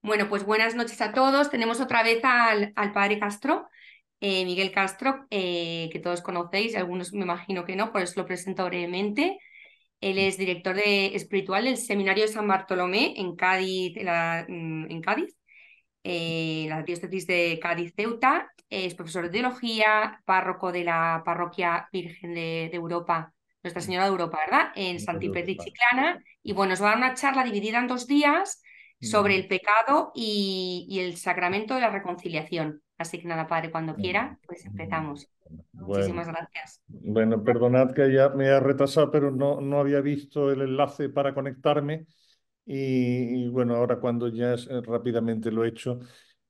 Bueno, pues buenas noches a todos. Tenemos otra vez al, padre Castro, eh, Miguel Castro, eh, que todos conocéis, algunos me imagino que no, por eso lo presento brevemente. Él es director de espiritual del Seminario de San Bartolomé en Cádiz, en mm, Cádiz, eh, la diócesis de Cádiz-Ceuta. Es profesor de teología, párroco de la parroquia Virgen de, Europa, Nuestra Señora de Europa, ¿verdad? En de Chiclana. Y bueno, os va a dar una charla dividida en dos días sobre el pecado y, el sacramento de la reconciliación. Así que nada, Padre, cuando quiera, pues empezamos. Muchísimas gracias. Bueno, perdonad que ya me haya retrasado, pero no, no había visto el enlace para conectarme. Y, bueno, ahora cuando ya eh, rápidamente lo he hecho.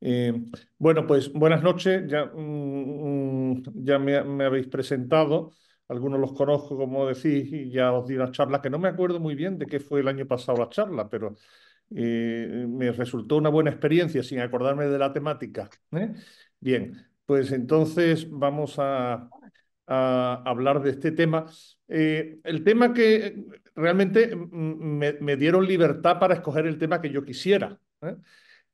Eh, bueno, pues buenas noches. Ya, mm, mm, ya me, me, habéis presentado. Algunos los conozco, como decís, y ya os di las charlas, que no me acuerdo muy bien de qué fue el año pasado la charla, pero eh, me resultó una buena experiencia sin acordarme de la temática. ¿eh? Bien, pues entonces vamos a, hablar de este tema. Eh, el tema que realmente me, dieron libertad para escoger el tema que yo quisiera.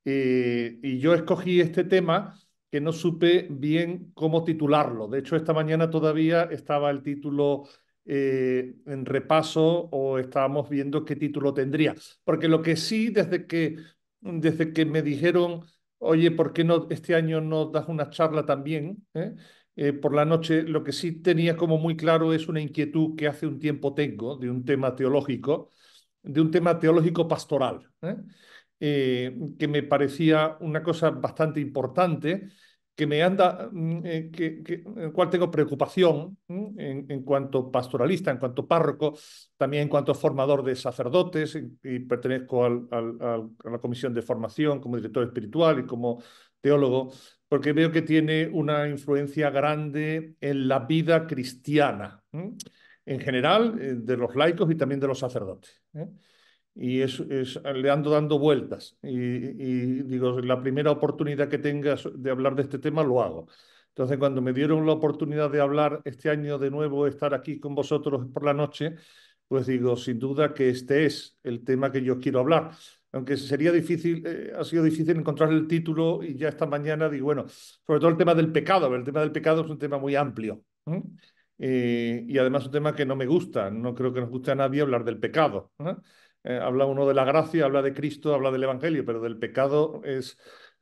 y yo escogí este tema que no supe bien cómo titularlo. De hecho, esta mañana todavía estaba el título eh, en repaso o estábamos viendo qué título tendría. Porque lo que sí, desde que, desde que me dijeron, oye, ¿por qué no este año no das una charla también? ¿eh? Eh, por la noche, lo que sí tenía como muy claro es una inquietud que hace un tiempo tengo de un tema teológico, de un tema teológico pastoral, que me parecía una cosa bastante importante que me anda, mm, eh, que, en el cual tengo preocupación mm, en, cuanto pastoralista, en cuanto párroco, también en cuanto formador de sacerdotes y, pertenezco a la comisión de formación como director espiritual y como teólogo, porque veo que tiene una influencia grande en la vida cristiana, en general, eh, de los laicos y también de los sacerdotes. ¿eh? y es, es, le ando dando vueltas. Y, digo, la primera oportunidad que tengas de hablar de este tema, lo hago. Entonces, cuando me dieron la oportunidad de hablar este año de nuevo, estar aquí con vosotros por la noche, pues digo, sin duda que este es el tema que yo quiero hablar. Aunque sería difícil, eh, ha sido difícil encontrar el título y ya esta mañana digo, bueno, sobre todo el tema del pecado, el tema del pecado es un tema muy amplio. Eh, y además un tema que no me gusta, no creo que nos guste a nadie hablar del pecado. ¿eh? Eh, habla uno de la gracia, habla de Cristo, habla del Evangelio, pero del pecado es,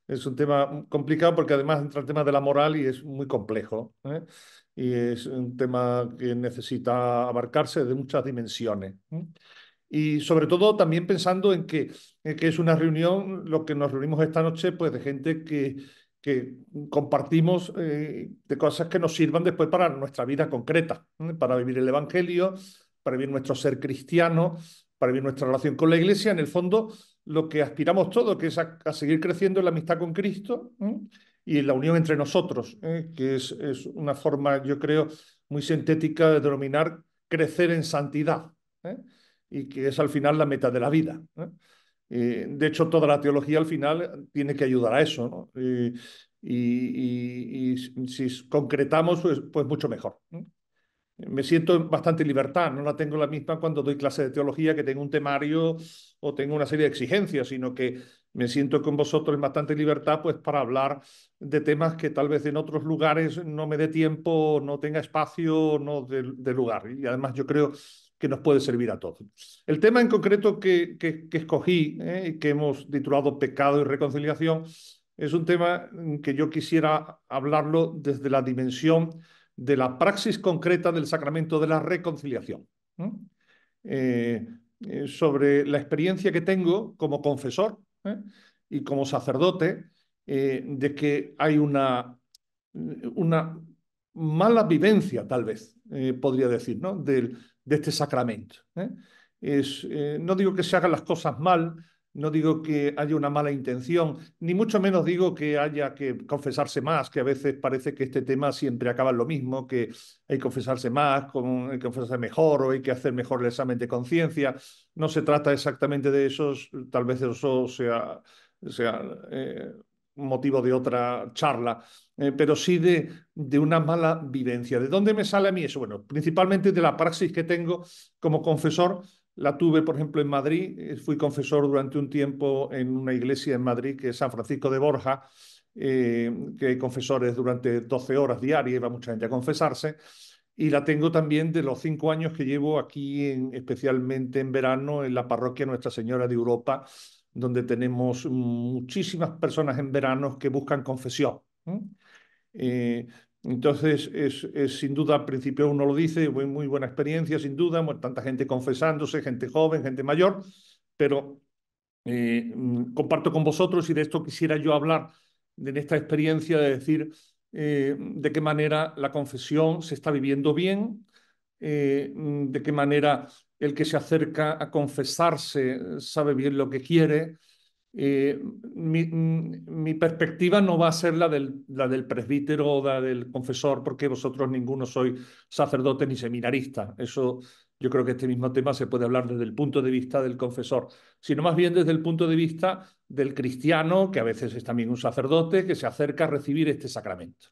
es un tema complicado porque además entra el tema de la moral y es muy complejo. ¿eh? Y es un tema que necesita abarcarse de muchas dimensiones. ¿eh? Y sobre todo también pensando en que, que, es una reunión, lo que nos reunimos esta noche, pues de gente que, que compartimos de cosas que nos sirvan después para nuestra vida concreta, para vivir el Evangelio, para vivir nuestro ser cristiano, para vivir nuestra relación con la Iglesia, en el fondo lo que aspiramos todos, que es a, seguir creciendo en la amistad con Cristo y y la unión entre nosotros, ¿eh? que es, una forma, yo creo, muy sintética de denominar crecer en santidad, ¿eh? y que es al final la meta de la vida. ¿eh? de hecho, toda la teología al final tiene que ayudar a eso, y, si concretamos, pues, pues mucho mejor me siento bastante libertad, no la tengo la misma cuando doy clase de teología, que tengo un temario o tengo una serie de exigencias, sino que me siento con vosotros en bastante libertad pues para hablar de temas que tal vez en otros lugares no me dé tiempo, no tenga espacio, no de, lugar. Y además yo creo que nos puede servir a todos. El tema en concreto que, que, escogí, eh, que hemos titulado Pecado y Reconciliación, es un tema que yo quisiera hablarlo desde la dimensión de la praxis concreta del sacramento de la reconciliación. Eh, eh, sobre la experiencia que tengo como confesor ¿eh? y como sacerdote de que hay una, una mala vivencia, tal vez, podría decir, ¿no? de, este sacramento. no digo que se hagan las cosas mal, no digo que haya una mala intención, ni mucho menos digo que haya que confesarse más, que a veces parece que este tema siempre acaba en lo mismo, que hay que confesarse más, con, hay que confesarse mejor o hay que hacer mejor el examen de conciencia. No se trata exactamente de eso, tal vez eso sea, sea eh, motivo de otra charla, eh, pero sí de, de una mala vivencia. ¿De dónde me sale a mí eso? Bueno, principalmente de la praxis que tengo como confesor la tuve, por ejemplo, en Madrid. Eh, fui confesor durante un tiempo en una iglesia en Madrid, que es San Francisco de Borja, eh, que hay confesores durante 12 horas diarias, va mucha gente a confesarse. Y la tengo también de los cinco años que llevo aquí, especialmente en verano, en la parroquia Nuestra Señora de Europa, donde tenemos muchísimas personas en verano que buscan confesión. Entonces, es, sin duda, al principio uno lo dice, muy, muy buena experiencia, sin duda, tanta gente confesándose, gente joven, gente mayor, pero eh, mm, comparto con vosotros y de esto quisiera yo hablar, de esta experiencia de decir eh, de qué manera la confesión se está viviendo bien, eh, mm, de qué manera el que se acerca a confesarse sabe bien lo que quiere, eh, mi, perspectiva no va a ser la del, la del presbítero o la del confesor, porque vosotros ninguno sois sacerdote ni seminarista Eso yo creo que este mismo tema se puede hablar desde el punto de vista del confesor, sino más bien desde el punto de vista del cristiano, que a veces es también un sacerdote, que se acerca a recibir este sacramento.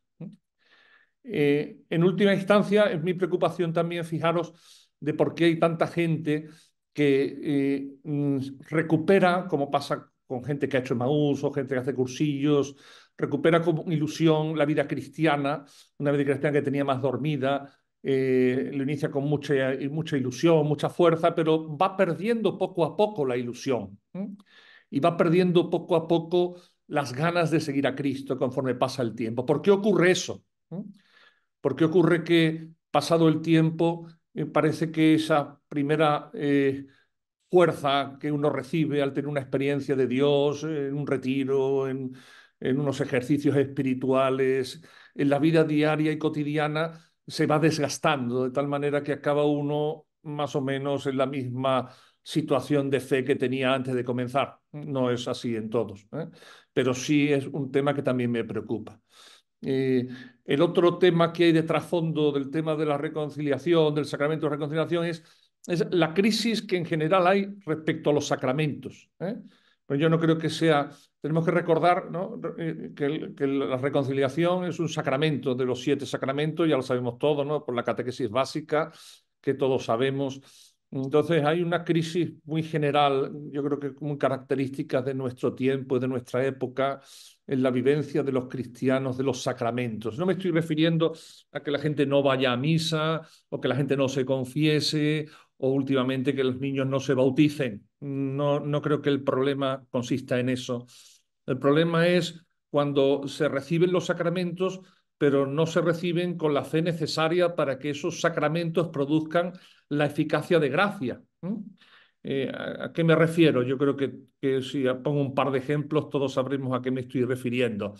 Eh, en última instancia, es mi preocupación también, fijaros, de por qué hay tanta gente que eh, mm, recupera, como pasa con gente que ha hecho Maús o gente que hace cursillos, recupera con ilusión la vida cristiana, una vida cristiana que tenía más dormida, eh, lo inicia con mucha, eh, mucha ilusión, mucha fuerza, pero va perdiendo poco a poco la ilusión y va perdiendo poco a poco las ganas de seguir a Cristo conforme pasa el tiempo. ¿Por qué ocurre eso? ¿Por qué ocurre que pasado el tiempo eh, parece que esa primera fuerza que uno recibe al tener una experiencia de Dios, en un retiro, en, en unos ejercicios espirituales, en la vida diaria y cotidiana, se va desgastando de tal manera que acaba uno más o menos en la misma situación de fe que tenía antes de comenzar. No es así en todos, ¿eh? pero sí es un tema que también me preocupa. Eh, el otro tema que hay de trasfondo del tema de la reconciliación, del sacramento de reconciliación, es es la crisis que en general hay respecto a los sacramentos. ¿eh? Pero pues yo no creo que sea, tenemos que recordar eh, que, la reconciliación es un sacramento de los siete sacramentos, ya lo sabemos todos, ¿no? por la catequesis básica que todos sabemos. Entonces hay una crisis muy general, yo creo que muy característica de nuestro tiempo de nuestra época en la vivencia de los cristianos, de los sacramentos. No me estoy refiriendo a que la gente no vaya a misa o que la gente no se confiese o últimamente que los niños no se bauticen. No, no creo que el problema consista en eso. El problema es cuando se reciben los sacramentos, pero no se reciben con la fe necesaria para que esos sacramentos produzcan la eficacia de gracia. Eh, ¿A qué me refiero? Yo creo que, si pongo un par de ejemplos, todos sabremos a qué me estoy refiriendo.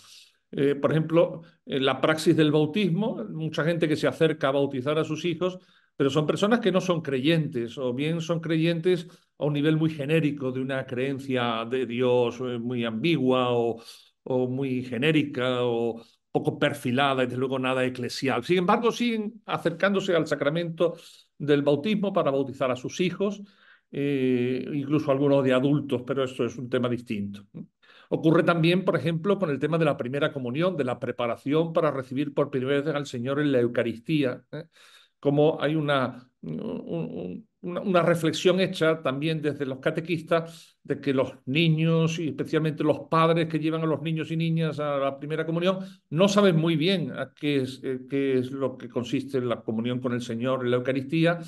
Eh, por ejemplo, en la praxis del bautismo, mucha gente que se acerca a bautizar a sus hijos pero son personas que no son creyentes o bien son creyentes a un nivel muy genérico de una creencia de Dios eh, muy ambigua o, muy genérica o poco perfilada y desde luego nada eclesial. Sin embargo, siguen acercándose al sacramento del bautismo para bautizar a sus hijos, eh, incluso algunos de adultos, pero esto es un tema distinto. Ocurre también, por ejemplo, con el tema de la primera comunión, de la preparación para recibir por primera vez al Señor en la Eucaristía. ¿eh? como hay una, una, reflexión hecha también desde los catequistas de que los niños y especialmente los padres que llevan a los niños y niñas a la primera comunión no saben muy bien qué es, eh, qué es lo que consiste en la comunión con el Señor en la Eucaristía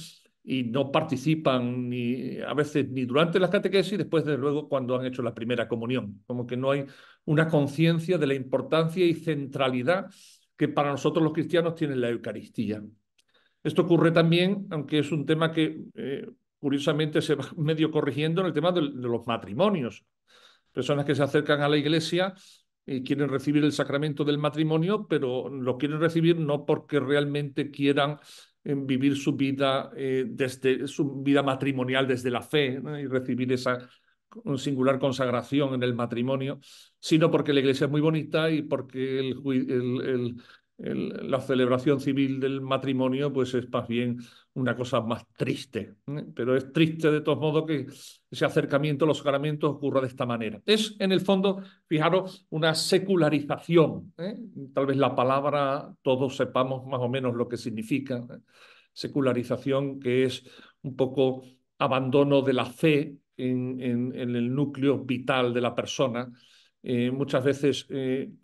y no participan ni a veces ni durante la catequesis, después de luego cuando han hecho la primera comunión, como que no hay una conciencia de la importancia y centralidad que para nosotros los cristianos tiene la Eucaristía. Esto ocurre también, aunque es un tema que eh, curiosamente se va medio corrigiendo en el tema de, los matrimonios. Personas que se acercan a la iglesia y eh, quieren recibir el sacramento del matrimonio, pero lo quieren recibir no porque realmente quieran eh, vivir su vida desde su vida matrimonial desde la fe y recibir esa singular consagración en el matrimonio, sino porque la iglesia es muy bonita y porque el, el, el, la celebración civil del matrimonio, pues es más bien una cosa más triste. ¿eh? Pero es triste de todos modos que ese acercamiento a los sacramentos ocurra de esta manera. Es, en el fondo, fijaros, una secularización. ¿eh? Tal vez la palabra todos sepamos más o menos lo que significa. ¿eh? Secularización que es un poco abandono de la fe en, en el núcleo vital de la persona, muchas veces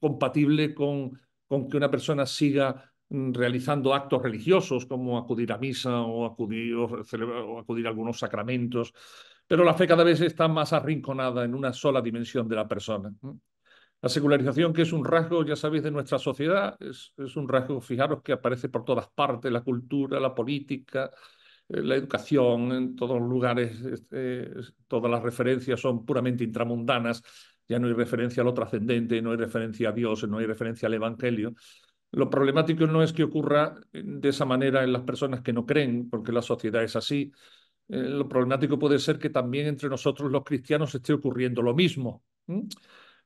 compatible con con que una persona siga mm, realizando actos religiosos como acudir a misa o acudir, o, acudir a algunos sacramentos, pero la fe cada vez está más arrinconada en una sola dimensión de la persona. La secularización, que es un rasgo, ya sabéis, de nuestra sociedad, es, un rasgo, fijaros, que aparece por todas partes, la cultura, la política, eh, la educación, en todos los lugares, este, todas las referencias son puramente intramundanas ya no hay referencia a lo trascendente, no hay referencia a Dios, no hay referencia al Evangelio. Lo problemático no es que ocurra eh, de esa manera en las personas que no creen, porque la sociedad es así. Eh, lo problemático puede ser que también entre nosotros los cristianos esté ocurriendo lo mismo.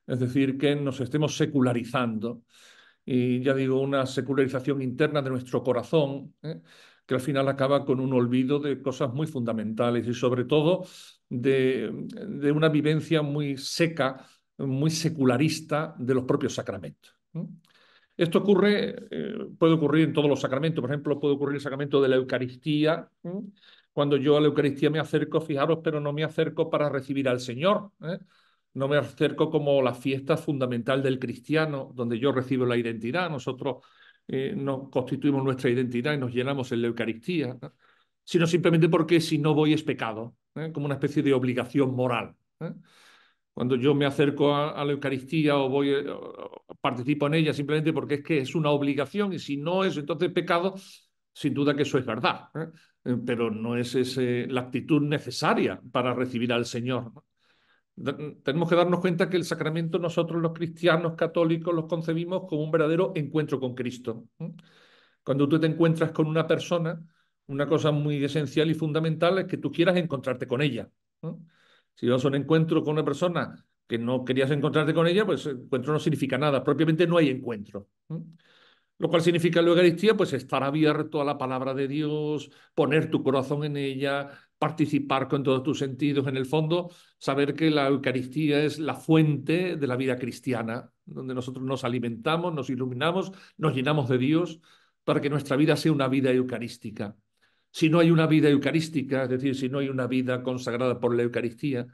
Es decir, que nos estemos secularizando. Y ya digo, una secularización interna de nuestro corazón, ¿eh? que al final acaba con un olvido de cosas muy fundamentales y sobre todo de, una vivencia muy seca, muy secularista de los propios sacramentos. Esto ocurre, eh, puede ocurrir en todos los sacramentos, por ejemplo, puede ocurrir el sacramento de la Eucaristía. Cuando yo a la Eucaristía me acerco, fijaros, pero no me acerco para recibir al Señor. ¿eh? No me acerco como la fiesta fundamental del cristiano, donde yo recibo la identidad. Nosotros eh, nos constituimos nuestra identidad y nos llenamos en la Eucaristía, sino simplemente porque si no voy es pecado. ¿eh? como una especie de obligación moral. ¿eh? Cuando yo me acerco a, la Eucaristía o voy eh, participo en ella simplemente porque es que es una obligación y si no es entonces pecado, sin duda que eso es verdad, pero no es ese, la actitud necesaria para recibir al Señor. Tenemos que darnos cuenta que el sacramento nosotros los cristianos católicos los concebimos como un verdadero encuentro con Cristo. Cuando tú te encuentras con una persona, una cosa muy esencial y fundamental es que tú quieras encontrarte con ella. Si vas a un encuentro con una persona que no querías encontrarte con ella, pues el encuentro no significa nada. Propiamente no hay encuentro. Lo cual significa la Eucaristía, pues estar abierto a la palabra de Dios, poner tu corazón en ella, participar con todos tus sentidos. En el fondo, saber que la Eucaristía es la fuente de la vida cristiana, donde nosotros nos alimentamos, nos iluminamos, nos llenamos de Dios, para que nuestra vida sea una vida eucarística si no hay una vida eucarística, es decir, si no hay una vida consagrada por la Eucaristía,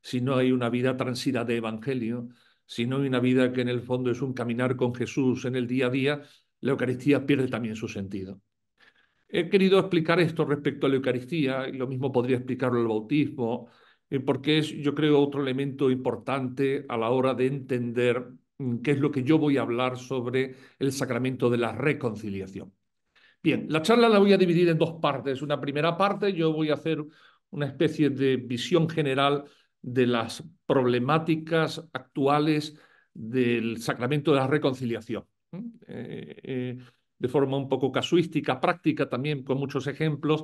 si no hay una vida transida de Evangelio, si no hay una vida que en el fondo es un caminar con Jesús en el día a día, la Eucaristía pierde también su sentido. He querido explicar esto respecto a la Eucaristía, y lo mismo podría explicarlo el bautismo, eh, porque es, yo creo, otro elemento importante a la hora de entender mm, qué es lo que yo voy a hablar sobre el sacramento de la reconciliación. Bien, la charla la voy a dividir en dos partes. Una primera parte, yo voy a hacer una especie de visión general de las problemáticas actuales del sacramento de la reconciliación. Eh, eh, de forma un poco casuística, práctica también, con muchos ejemplos,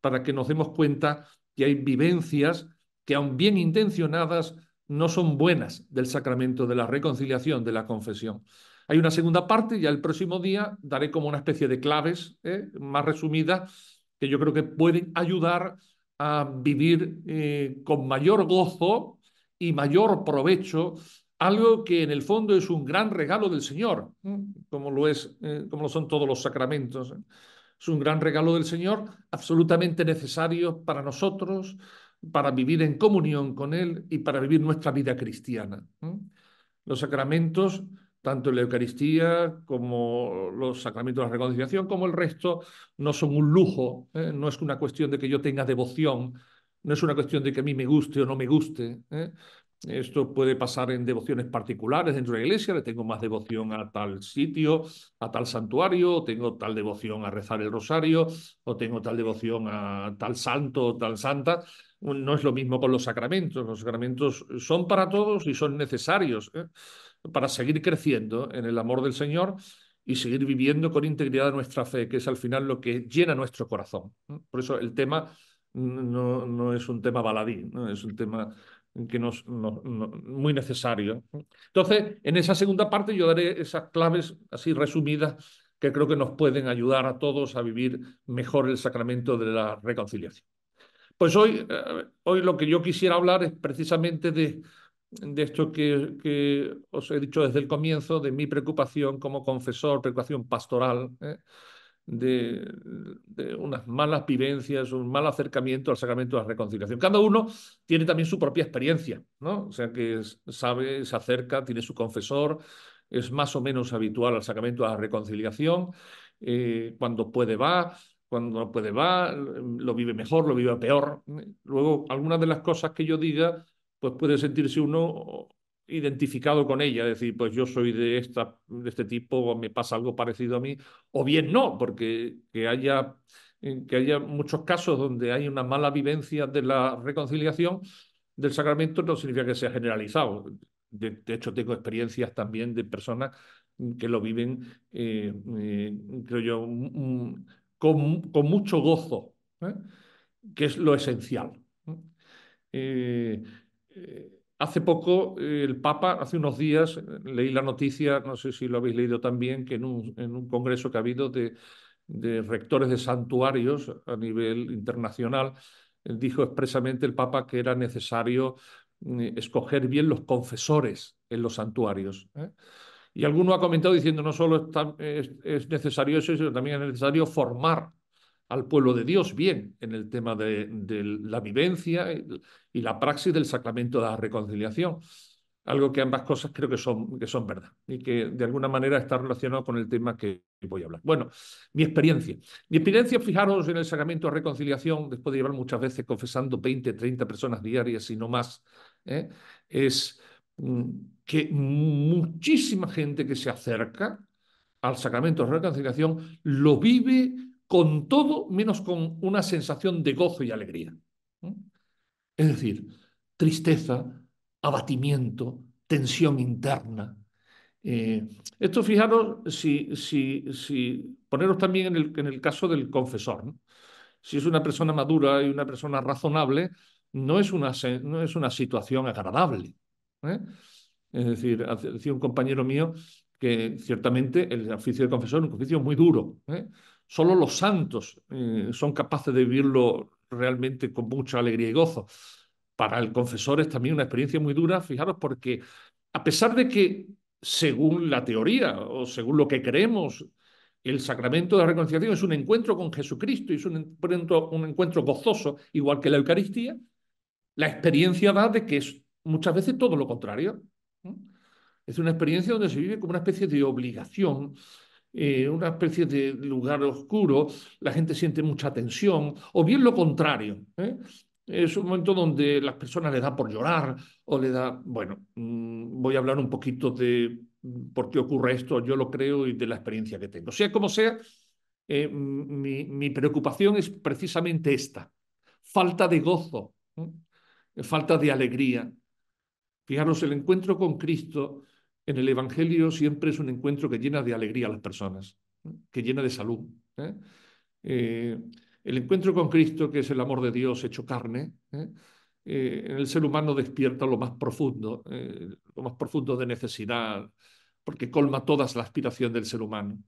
para que nos demos cuenta que hay vivencias que, aun bien intencionadas, no son buenas del sacramento de la reconciliación, de la confesión. Hay una segunda parte, ya el próximo día daré como una especie de claves eh, más resumidas que yo creo que pueden ayudar a vivir eh, con mayor gozo y mayor provecho algo que en el fondo es un gran regalo del Señor, ¿eh? como lo, es, como lo son todos los sacramentos. Es un gran regalo del Señor, absolutamente necesario para nosotros, para vivir en comunión con Él y para vivir nuestra vida cristiana. Los sacramentos tanto la Eucaristía como los sacramentos de la reconciliación, como el resto, no son un lujo, ¿eh? no es una cuestión de que yo tenga devoción, no es una cuestión de que a mí me guste o no me guste. ¿eh? Esto puede pasar en devociones particulares dentro de la iglesia, le tengo más devoción a tal sitio, a tal santuario, o tengo tal devoción a rezar el rosario, o tengo tal devoción a tal santo o tal santa. No es lo mismo con los sacramentos, los sacramentos son para todos y son necesarios. ¿eh? para seguir creciendo en el amor del Señor y seguir viviendo con integridad nuestra fe, que es al final lo que llena nuestro corazón. Por eso el tema no, es un tema baladí, es un tema que nos, muy necesario. Entonces, en esa segunda parte yo daré esas claves así resumidas que creo que nos pueden ayudar a todos a vivir mejor el sacramento de la reconciliación. Pues hoy, eh, hoy lo que yo quisiera hablar es precisamente de, de esto que, os he dicho desde el comienzo, de mi preocupación como confesor, preocupación pastoral, ¿eh? de, unas malas vivencias, un mal acercamiento al sacramento de la reconciliación. Cada uno tiene también su propia experiencia, ¿no? O sea, que sabe, se acerca, tiene su confesor, es más o menos habitual al sacramento de la reconciliación, eh, cuando puede va, cuando no puede va, lo vive mejor, lo vive peor. ¿eh? Luego, algunas de las cosas que yo diga pues puede sentirse uno identificado con ella, decir, pues yo soy de, esta, de este tipo, o me pasa algo parecido a mí, o bien no, porque que haya, que haya muchos casos donde hay una mala vivencia de la reconciliación del sacramento no significa que sea generalizado. De, hecho, tengo experiencias también de personas que lo viven, eh, eh, creo yo, con, mucho gozo, ¿eh? que es lo esencial hace poco eh, el Papa, hace unos días, leí la noticia, no sé si lo habéis leído también, que en un, congreso que ha habido de, rectores de santuarios a nivel internacional, dijo expresamente el Papa que era necesario mm, escoger bien los confesores en los santuarios. ¿eh? Y alguno ha comentado diciendo no solo es, es, necesario eso, sino también es necesario formar al pueblo de Dios bien en el tema de, la vivencia eh, y la praxis del sacramento de la reconciliación. Algo que ambas cosas creo que son, que son verdad y que de alguna manera está relacionado con el tema que voy a hablar. Bueno, mi experiencia. Mi experiencia, fijaros, en el sacramento de reconciliación, después de llevar muchas veces confesando 20, 30 personas diarias y no más, ¿eh? es mm, que muchísima gente que se acerca al sacramento de reconciliación lo vive con todo menos con una sensación de gozo y alegría. Es decir, tristeza, abatimiento, tensión interna. Eh, esto fijaros, si, poneros también en el, caso del confesor, si es una persona madura y una persona razonable, no es una, no es una situación agradable. ¿eh? Es decir, decía un compañero mío que ciertamente el oficio de confesor es un oficio muy duro. ¿eh? Solo los santos eh, son capaces de vivirlo realmente con mucha alegría y gozo. Para el confesor es también una experiencia muy dura, fijaros, porque a pesar de que, según la teoría o según lo que creemos, el sacramento de la reconciliación es un encuentro con Jesucristo y es un encuentro, un encuentro gozoso, igual que la Eucaristía, la experiencia da de que es muchas veces todo lo contrario. Es una experiencia donde se vive como una especie de obligación, eh, una especie de lugar oscuro, la gente siente mucha tensión, o bien lo contrario. ¿eh? Es un momento donde las personas les da por llorar o le da, bueno, mm, voy a hablar un poquito de mm, por qué ocurre esto, yo lo creo y de la experiencia que tengo. Sea como sea, eh, mi, mi, preocupación es precisamente esta, falta de gozo, falta de alegría. Fijaros, el encuentro con Cristo en el Evangelio siempre es un encuentro que llena de alegría a las personas, que llena de salud. ¿eh? Eh, el encuentro con Cristo, que es el amor de Dios hecho carne, ¿eh? en el ser humano despierta lo más profundo, lo más profundo de necesidad, porque colma todas las aspiraciones del ser humano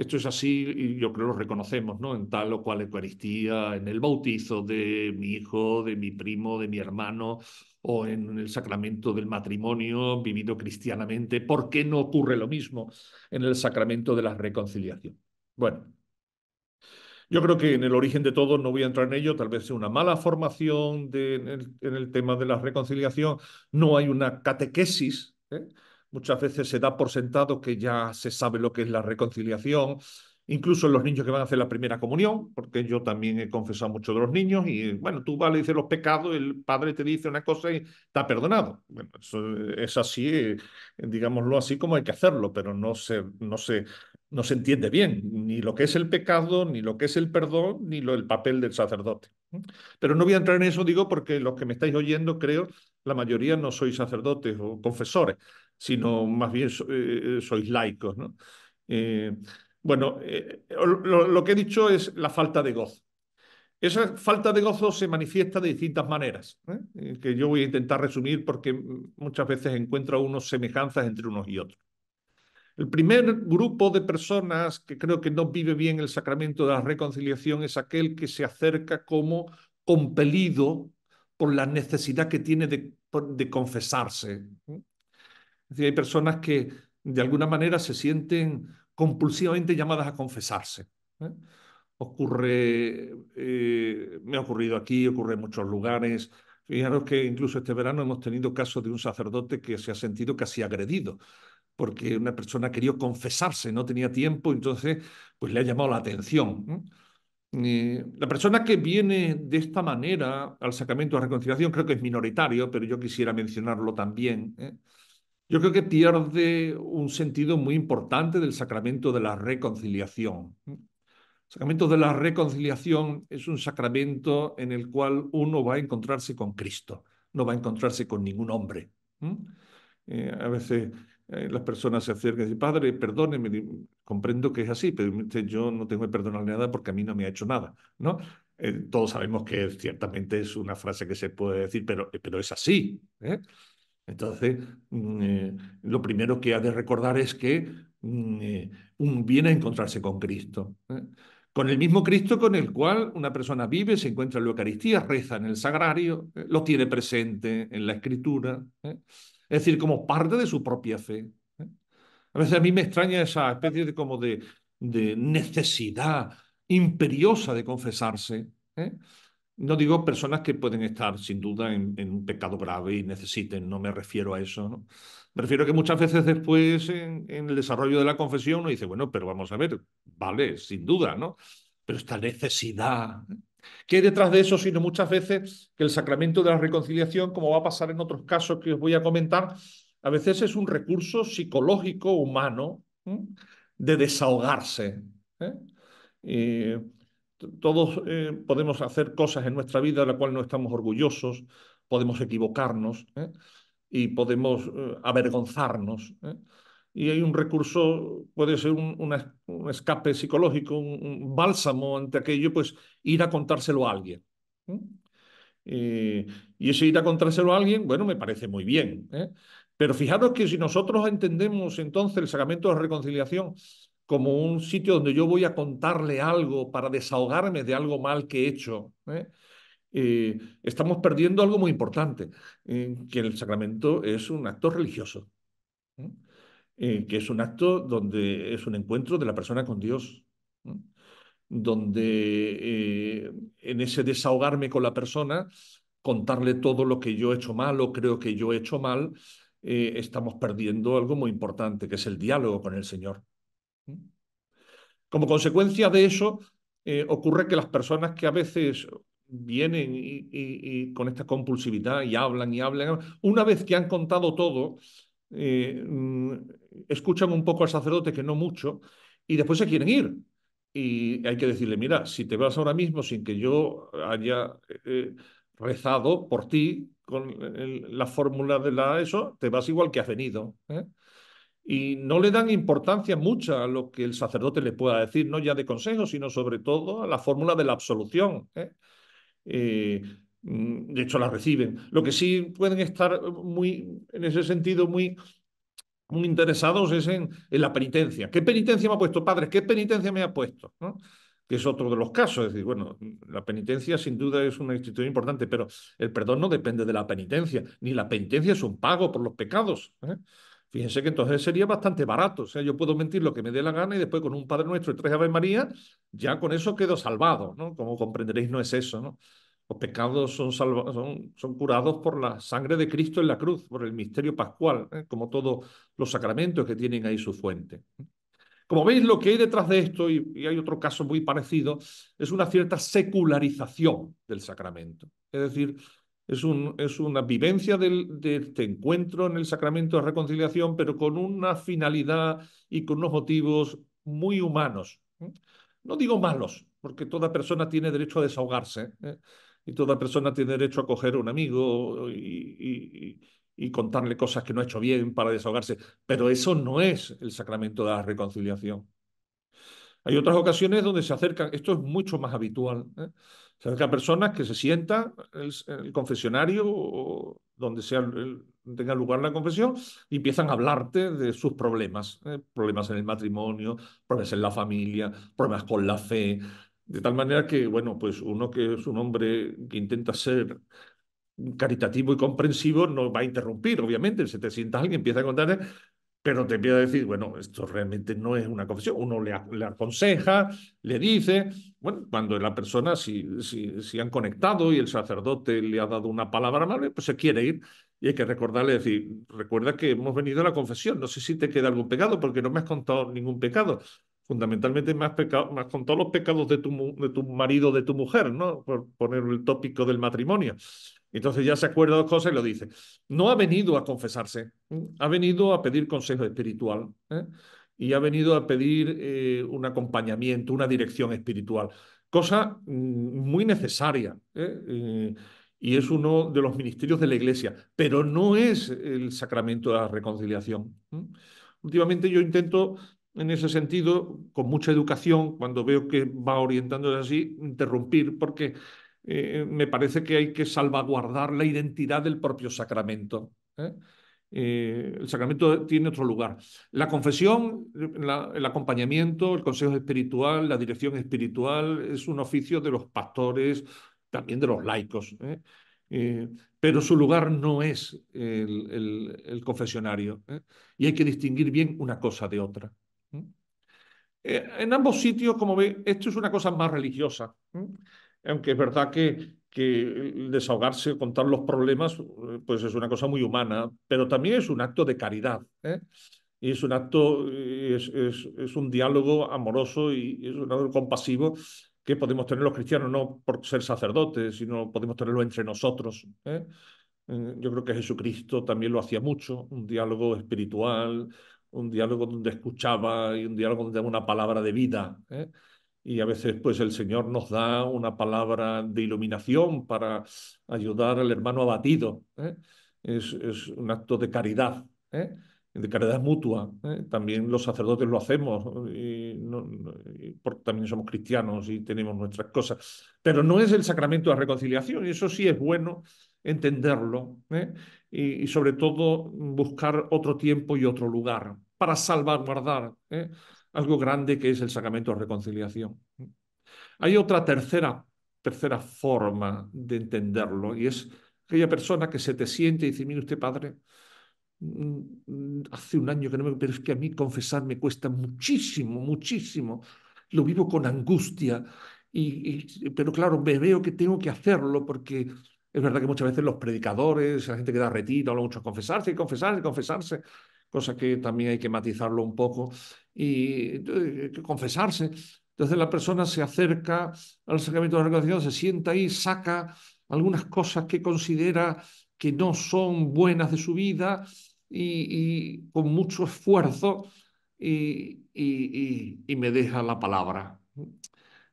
esto es así y yo creo que lo reconocemos, ¿no? En tal o cual Eucaristía, en el bautizo de mi hijo, de mi primo, de mi hermano, o en el sacramento del matrimonio vivido cristianamente. ¿Por qué no ocurre lo mismo en el sacramento de la reconciliación? Bueno, yo creo que en el origen de todo no voy a entrar en ello, tal vez sea una mala formación en, el, tema de la reconciliación, no hay una catequesis. ¿eh? Muchas veces se da por sentado que ya se sabe lo que es la reconciliación, incluso los niños que van a hacer la primera comunión, porque yo también he confesado mucho de los niños, y bueno, tú vas, le dices los pecados, el padre te dice una cosa y está perdonado. Bueno, eso es así, digámoslo así como hay que hacerlo, pero no se, no se, no se entiende bien ni lo que es el pecado, ni lo que es el perdón, ni lo, el papel del sacerdote. Pero no voy a entrar en eso, digo, porque los que me estáis oyendo, creo, la mayoría no sois sacerdotes o confesores sino más bien eh, eh, sois laicos. ¿no? Eh, bueno, lo, que he dicho es la falta de gozo. Esa falta de gozo se manifiesta de distintas maneras, que yo voy a intentar resumir porque muchas veces encuentro unos semejanzas entre unos y otros. El primer grupo de personas que creo que no vive bien el sacramento de la reconciliación es aquel que se acerca como compelido por la necesidad que tiene de, confesarse decir, hay personas que de alguna manera se sienten compulsivamente llamadas a confesarse. ¿eh? Ocurre, eh, me ha ocurrido aquí, ocurre en muchos lugares. Fijaros que incluso este verano hemos tenido casos de un sacerdote que se ha sentido casi agredido porque una persona quería confesarse, no tenía tiempo, entonces pues le ha llamado la atención. ¿eh? la persona que viene de esta manera al sacramento de reconciliación creo que es minoritario, pero yo quisiera mencionarlo también. ¿eh? yo creo que pierde un sentido muy importante del sacramento de la reconciliación. El sacramento de la reconciliación es un sacramento en el cual uno va a encontrarse con Cristo, no va a encontrarse con ningún hombre. ¿Mm? Eh, a veces eh, las personas se acercan y dicen, Padre, perdóneme, comprendo que es así, pero yo no tengo que perdonarle nada porque a mí no me ha hecho nada. ¿no? Eh, todos sabemos que ciertamente es una frase que se puede decir, pero, pero es así. ¿eh? Entonces, mm, eh, lo primero que ha de recordar es que mm, eh, un viene a encontrarse con Cristo. ¿eh? Con el mismo Cristo con el cual una persona vive, se encuentra en la Eucaristía, reza en el sagrario, lo tiene presente en la Escritura, es decir, como parte de su propia fe. A veces a mí me extraña esa especie de, como de, de necesidad imperiosa de confesarse. No digo personas que pueden estar sin duda en, un pecado grave y necesiten, no me refiero a eso, ¿no? Me refiero que muchas veces después en, el desarrollo de la confesión uno dice, bueno, pero vamos a ver, vale, sin duda, ¿no? Pero esta necesidad, ¿qué hay detrás de eso? Sino muchas veces que el sacramento de la reconciliación, como va a pasar en otros casos que os voy a comentar, a veces es un recurso psicológico humano de desahogarse. ¿eh? eh todos eh, podemos hacer cosas en nuestra vida de las cuales no estamos orgullosos, podemos equivocarnos ¿eh? y podemos eh, avergonzarnos. Y hay un recurso, puede ser un, escape psicológico, un, un, bálsamo ante aquello, pues ir a contárselo a alguien. y ese ir a contárselo a alguien, bueno, me parece muy bien. Pero fijaros que si nosotros entendemos entonces el sacramento de reconciliación como un sitio donde yo voy a contarle algo para desahogarme de algo mal que he hecho. ¿eh? estamos perdiendo algo muy importante, eh, que el sacramento es un acto religioso, ¿eh? que es un acto donde es un encuentro de la persona con Dios, donde en ese desahogarme con la persona, contarle todo lo que yo he hecho mal o creo que yo he hecho mal, estamos perdiendo algo muy importante, que es el diálogo con el Señor. ¿Mm? Como consecuencia de eso, eh, ocurre que las personas que a veces vienen y, con esta compulsividad y hablan y hablan, una vez que han contado todo, eh, mm, escuchan un poco al sacerdote, que no mucho, y después se quieren ir. Y hay que decirle, mira, si te vas ahora mismo sin que yo haya eh, rezado por ti con la fórmula de la ESO, te vas igual que has venido. ¿eh? y no le dan importancia mucha a lo que el sacerdote le pueda decir, no ya de consejo, sino sobre todo a la fórmula de la absolución. ¿eh? Eh, mm, de hecho, la reciben. Lo que sí pueden estar muy, en ese sentido, muy, muy interesados es en, la penitencia. ¿Qué penitencia me ha puesto, padre? ¿Qué penitencia me ha puesto? que es otro de los casos. Es decir, bueno, la penitencia sin duda es una institución importante, pero el perdón no depende de la penitencia, ni la penitencia es un pago por los pecados. ¿eh? Fíjense que entonces sería bastante barato. O sea, yo puedo mentir lo que me dé la gana y después con un Padre Nuestro y tres Ave María, ya con eso quedo salvado, ¿no? Como comprenderéis, no es eso, ¿no? Los pecados son, curados por la sangre de Cristo en la cruz, por el misterio pascual, ¿eh? como todos los sacramentos que tienen ahí su fuente. ¿eh? Como veis, lo que hay detrás de esto, y hay otro caso muy parecido, es una cierta secularización del sacramento. Es decir, es, un, es una vivencia de este encuentro en el sacramento de reconciliación, pero con una finalidad y con unos motivos muy humanos. ¿eh? No digo malos, porque toda persona tiene derecho a desahogarse ¿eh? y toda persona tiene derecho a coger a un amigo y, contarle cosas que no ha hecho bien para desahogarse, pero eso no es el sacramento de la reconciliación. Hay otras ocasiones donde se acercan, esto es mucho más habitual, ¿eh? Se acerca personas que se sientan en el, confesionario o donde sea tenga lugar la confesión y empiezan a hablarte de sus problemas, ¿eh? problemas en el matrimonio, problemas en la familia, problemas con la fe, de tal manera que, bueno, pues uno que es un hombre que intenta ser caritativo y comprensivo no va a interrumpir, obviamente, si te sientas alguien, empieza a contarte pero te empieza a decir, bueno, esto realmente no es una confesión. Uno le, aconseja, le dice, bueno, cuando la persona, si, si, han conectado y el sacerdote le ha dado una palabra amable, pues se quiere ir. Y hay que recordarle, decir, recuerda que hemos venido a la confesión, no sé si te queda algún pecado, porque no me has contado ningún pecado. Fundamentalmente me has, pecado, contado los pecados de tu, de tu marido, de tu mujer, ¿no? Por poner el tópico del matrimonio. Entonces ya se acuerda dos cosas y lo dice. No ha venido a confesarse, ha venido a pedir consejo espiritual ¿eh? y ha venido a pedir eh, un acompañamiento, una dirección espiritual, cosa mm, muy necesaria. ¿eh? y es uno de los ministerios de la Iglesia, pero no es el sacramento de la reconciliación. Últimamente yo intento, en ese sentido, con mucha educación, cuando veo que va orientándose así, interrumpir, porque eh, me parece que hay que salvaguardar la identidad del propio sacramento. ¿eh? Eh, el sacramento tiene otro lugar. La confesión, el acompañamiento, el consejo espiritual, la dirección espiritual es un oficio de los pastores, también de los laicos, pero su lugar no es el, el confesionario y hay que distinguir bien una cosa de otra. en ambos sitios, como ve, esto es una cosa más religiosa aunque es verdad que, que desahogarse, contar los problemas, pues es una cosa muy humana, pero también es un acto de caridad. ¿eh? Y es un acto, eh, es, es, un diálogo amoroso y es un diálogo compasivo que podemos tener los cristianos, no por ser sacerdotes, sino podemos tenerlo entre nosotros. ¿eh? ¿eh? Yo creo que Jesucristo también lo hacía mucho, un diálogo espiritual, un diálogo donde escuchaba y un diálogo donde daba una palabra de vida. ¿eh? y a veces pues el Señor nos da una palabra de iluminación para ayudar al hermano abatido. ¿eh? Es, un acto de caridad, ¿eh? de caridad mutua. ¿eh? También los sacerdotes lo hacemos, y porque también somos cristianos y tenemos nuestras cosas. Pero no es el sacramento de reconciliación, y eso sí es bueno entenderlo y, y, sobre todo buscar otro tiempo y otro lugar para salvaguardar algo grande que es el sacramento de reconciliación. Hay otra tercera, tercera forma de entenderlo y es aquella persona que se te siente y dice, mire usted padre, mm, hace un año que no me... pero es que a mí confesar me cuesta muchísimo, muchísimo. Lo vivo con angustia, y, pero claro, me veo que tengo que hacerlo porque es verdad que muchas veces los predicadores, la gente que da retiro, habla mucho de confesarse y confesarse y confesarse, cosa que también hay que matizarlo un poco y eh, que confesarse. Entonces la persona se acerca al sacramento de la reconciliación, se sienta ahí, saca algunas cosas que considera que no son buenas de su vida y, con mucho esfuerzo y, me deja la palabra.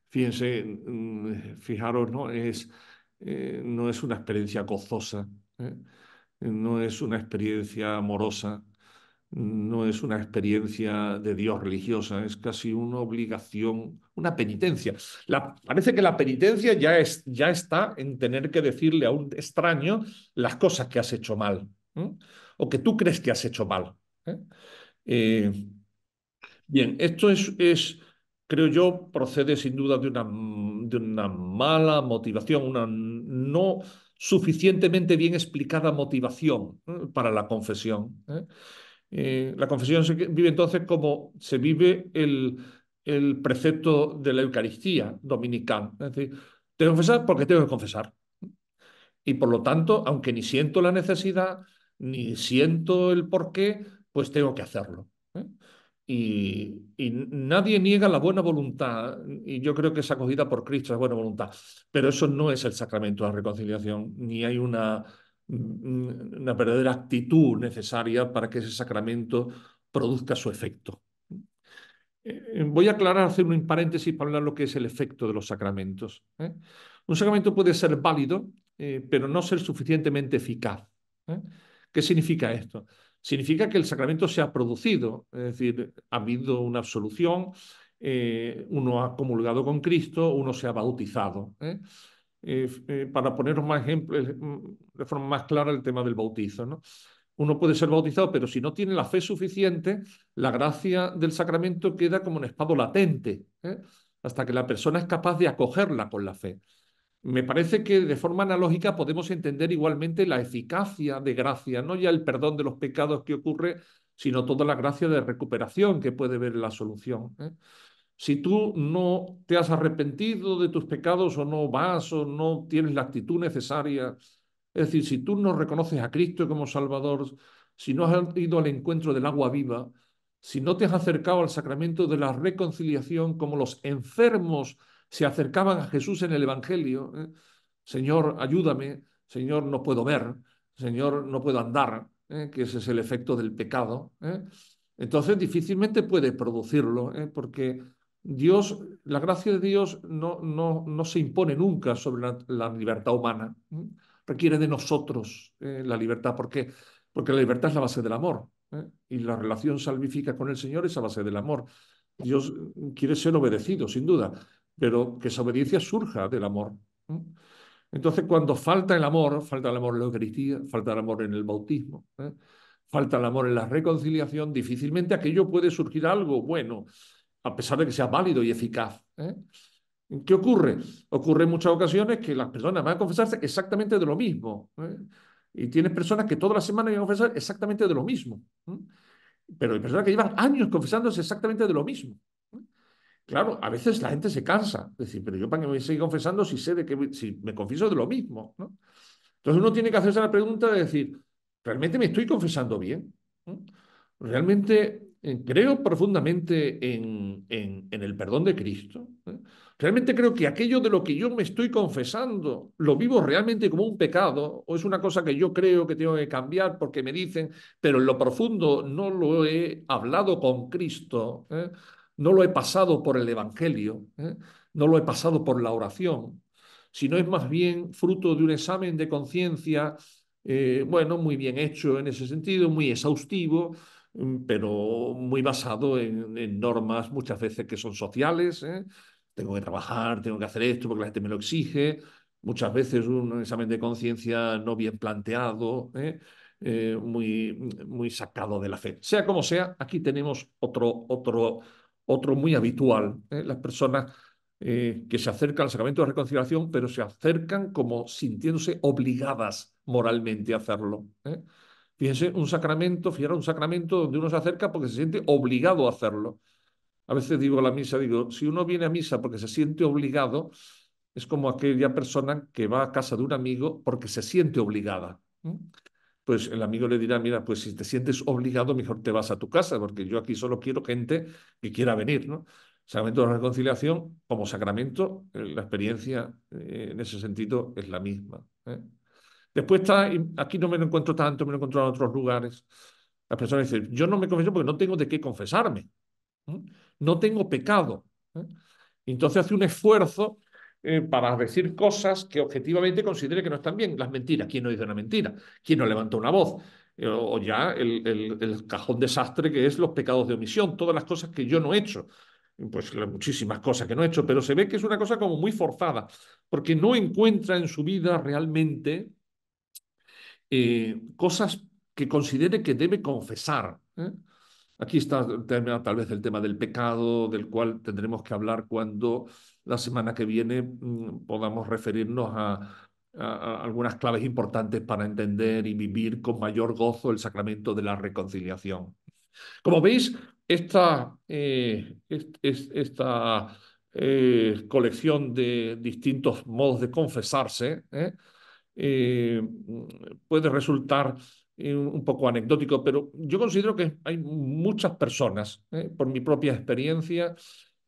Fíjense, mm, fijaros, ¿no? Es, eh, no es una experiencia gozosa, ¿eh? no es una experiencia amorosa, no es una experiencia de Dios religiosa, es casi una obligación, una penitencia. parece que la penitencia ya, es, ya está en tener que decirle a un extraño las cosas que has hecho mal o que tú crees que has hecho mal. ¿eh? Eh, bien, esto es, es, creo yo, procede sin duda de una, de una mala motivación, una no suficientemente bien explicada motivación ¿eh? para la confesión. Eh, la confesión se vive entonces como se vive el, el precepto de la Eucaristía dominicana. Es decir, tengo que confesar porque tengo que confesar. Y por lo tanto, aunque ni siento la necesidad, ni siento el porqué, pues tengo que hacerlo. ¿eh? Y, nadie niega la buena voluntad, y yo creo que es acogida por Cristo, es buena voluntad, pero eso no es el sacramento de la reconciliación, ni hay una una verdadera actitud necesaria para que ese sacramento produzca su efecto. Eh, voy a aclarar, hacer un paréntesis para hablar lo que es el efecto de los sacramentos. ¿eh? Un sacramento puede ser válido, eh, pero no ser suficientemente eficaz. ¿Qué significa esto? Significa que el sacramento se ha producido, es decir, ha habido una absolución, uno ha comulgado con Cristo, uno se ha bautizado. Eh, eh, para poneros más ejemplo eh, mm, de forma más clara el tema del bautizo. ¿no? Uno puede ser bautizado, pero si no tiene la fe suficiente, la gracia del sacramento queda como un espado latente, hasta que la persona es capaz de acogerla con la fe. Me parece que de forma analógica podemos entender igualmente la eficacia de gracia, no ya el perdón de los pecados que ocurre, sino toda la gracia de recuperación que puede ver la solución. Si tú no te has arrepentido de tus pecados o no vas o no tienes la actitud necesaria, es decir, si tú no reconoces a Cristo como Salvador, si no has ido al encuentro del agua viva, si no te has acercado al sacramento de la reconciliación como los enfermos se acercaban a Jesús en el Evangelio, ¿eh? Señor, ayúdame, Señor, no puedo ver, Señor, no puedo andar, ¿eh? que ese es el efecto del pecado, ¿eh? entonces difícilmente puede producirlo, porque Dios, la gracia de Dios no, se impone nunca sobre la, libertad humana. Requiere de nosotros eh, la libertad. ¿Por qué? Porque la libertad es la base del amor. ¿eh? Y la relación salvífica con el Señor es la base del amor. Dios mm, quiere ser obedecido, sin duda, pero que esa obediencia surja del amor. Entonces, cuando falta el amor, falta el amor en la Eucaristía, falta el amor en el bautismo, ¿eh? falta el amor en la reconciliación, difícilmente aquello puede surgir algo bueno a pesar de que sea válido y eficaz. ¿eh? ¿Qué ocurre? Ocurre en muchas ocasiones que las personas van a confesarse exactamente de lo mismo. ¿eh? Y tienes personas que todas las semanas van a confesar exactamente de lo mismo. ¿eh? Pero hay personas que llevan años confesándose exactamente de lo mismo. Claro, a veces la gente se cansa. Es decir, pero yo para qué me voy confesando si sé de que si me confieso de lo mismo. Entonces uno tiene que hacerse la pregunta de decir, ¿realmente me estoy confesando bien? ¿Realmente eh, creo profundamente en, el perdón de Cristo. ¿eh? Realmente creo que aquello de lo que yo me estoy confesando, lo vivo realmente como un pecado o es una cosa que yo creo que tengo que cambiar porque me dicen, pero en lo profundo no lo he hablado con Cristo, ¿eh? no lo he pasado por el Evangelio, no lo he pasado por la oración, sino es más bien fruto de un examen de conciencia, bueno, muy bien hecho en ese sentido, muy exhaustivo Mm, pero muy basado en, normas muchas veces que son sociales. ¿eh? Tengo que trabajar, tengo que hacer esto porque la gente me lo exige. Muchas veces un examen de conciencia no bien planteado, ¿eh? Eh, muy, muy sacado de la fe. Sea como sea, aquí tenemos otro, otro, otro muy habitual. Las personas que se acercan al sacramento de reconciliación, pero se acercan como sintiéndose obligadas moralmente a hacerlo. ¿eh? Fíjense, un sacramento, fijaros, un sacramento donde uno se acerca porque se siente obligado a hacerlo. A veces digo a la misa, digo, si uno viene a misa porque se siente obligado, es como aquella persona que va a casa de un amigo porque se siente obligada. Pues el amigo le dirá, mira, pues si te sientes obligado, mejor te vas a tu casa, porque yo aquí solo quiero gente que quiera venir, ¿no? Sacramento de la reconciliación, como sacramento, eh, la experiencia eh, en ese sentido es la misma. ¿eh? Después está, aquí no me lo encuentro tanto, me lo encuentro en otros lugares. La personas dice, yo no me confieso porque no tengo de qué confesarme. No tengo pecado. Entonces hace un esfuerzo eh, para decir cosas que objetivamente considere que no están bien. Las mentiras, ¿quién no dice una mentira? ¿Quién no levantó una voz? Eh, o ya el, el cajón desastre que es los pecados de omisión, todas las cosas que yo no he hecho pues muchísimas cosas que no he hecho, pero se ve que es una cosa como muy forzada, porque no encuentra en su vida realmente eh, cosas que considere que debe confesar. ¿eh? Aquí está tal vez el tema del pecado, del cual tendremos que hablar cuando la semana que viene mm, podamos referirnos a, algunas claves importantes para entender y vivir con mayor gozo el sacramento de la reconciliación. Como veis, esta, eh, esta colección de distintos modos de confesarse, eh, eh, puede resultar eh, un poco anecdótico, pero yo considero que hay muchas personas, eh, por mi propia experiencia,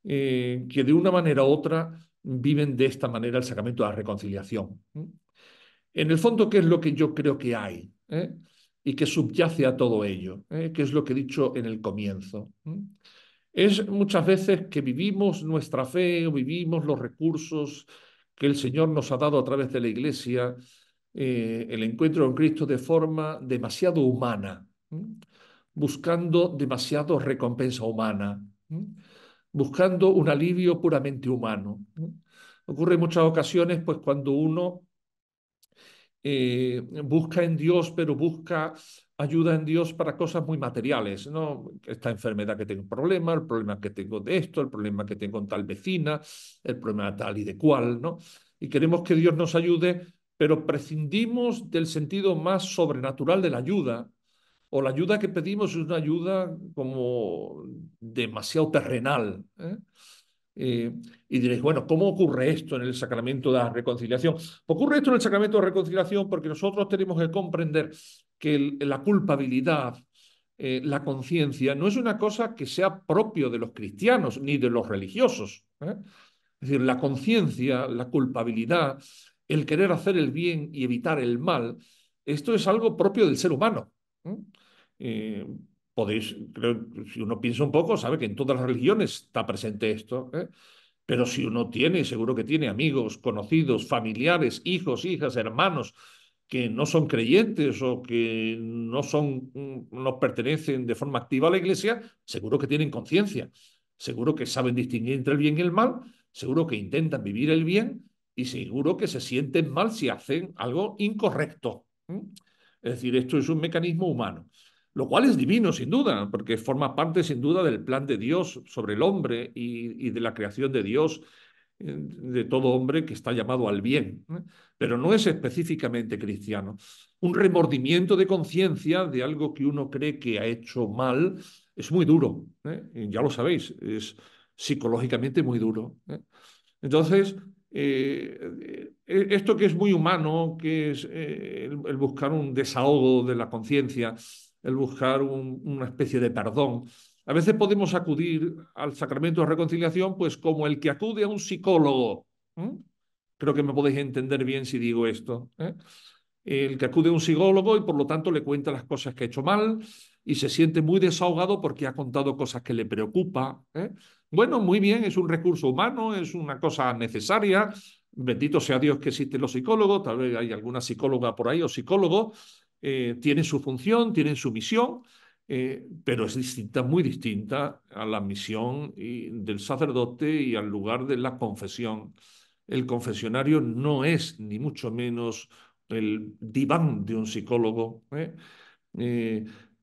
que de una manera u otra viven de esta manera el sacramento de la reconciliación. En el fondo, ¿qué es lo que yo creo que hay? Y que subyace a todo ello, que es lo que he dicho en el comienzo. Es muchas veces que vivimos nuestra fe o vivimos los recursos que el Señor nos ha dado a través de la Iglesia eh, el encuentro con Cristo de forma demasiado humana, buscando demasiado recompensa humana, buscando un alivio puramente humano. Ocurre en muchas ocasiones, pues cuando uno eh, busca en Dios, pero busca ayuda en Dios para cosas muy materiales, ¿no? Esta enfermedad que tengo un problema, el problema que tengo de esto, el problema que tengo con tal vecina, el problema tal y de cual, ¿no? Y queremos que Dios nos ayude pero prescindimos del sentido más sobrenatural de la ayuda, o la ayuda que pedimos es una ayuda como demasiado terrenal. ¿eh? Eh, y diréis, bueno, ¿cómo ocurre esto en el sacramento de la reconciliación? Ocurre esto en el sacramento de reconciliación porque nosotros tenemos que comprender que la culpabilidad, eh, la conciencia, no es una cosa que sea propio de los cristianos ni de los religiosos. Es decir, la conciencia, la culpabilidad, el querer hacer el bien y evitar el mal, esto es algo propio del ser humano. Eh, podéis, si uno piensa un poco, sabe que en todas las religiones está presente esto. ¿eh? Pero si uno tiene, seguro que tiene amigos, conocidos, familiares, hijos, hijas, hermanos que no son creyentes o que no son mm, no pertenecen de forma activa a la iglesia, seguro que tienen conciencia, seguro que saben distinguir entre el bien y el mal, seguro que intentan vivir el bien y seguro que se sienten mal si hacen algo incorrecto. Es decir, esto es un mecanismo humano, lo cual es divino sin duda, porque forma parte sin duda del plan de Dios sobre el hombre y, de la creación de Dios eh, de todo hombre que está llamado al bien, pero no es específicamente cristiano. Un remordimiento de conciencia de algo que uno cree que ha hecho mal es muy duro, ¿eh? ya lo sabéis, es psicológicamente muy duro. ¿eh? Entonces, eh, eh, esto que es muy humano, que es eh, el, buscar un desahogo de la conciencia, el buscar una especie de perdón. A veces podemos acudir al sacramento de reconciliación, pues como el que acude a un psicólogo. Creo que me podéis entender bien si digo esto. El que acude a un psicólogo y por lo tanto le cuenta las cosas que ha hecho mal, y se siente muy desahogado porque ha contado cosas que le preocupa. ¿eh? Bueno, muy bien, es un recurso humano, es una cosa necesaria. Bendito sea Dios que existen los psicólogos, tal vez hay alguna psicóloga por ahí o psicólogo. Eh, tiene su función, tienen su misión, eh, pero es distinta, muy distinta a la misión del sacerdote y al lugar de la confesión. El confesionario no es ni mucho menos el diván de un psicólogo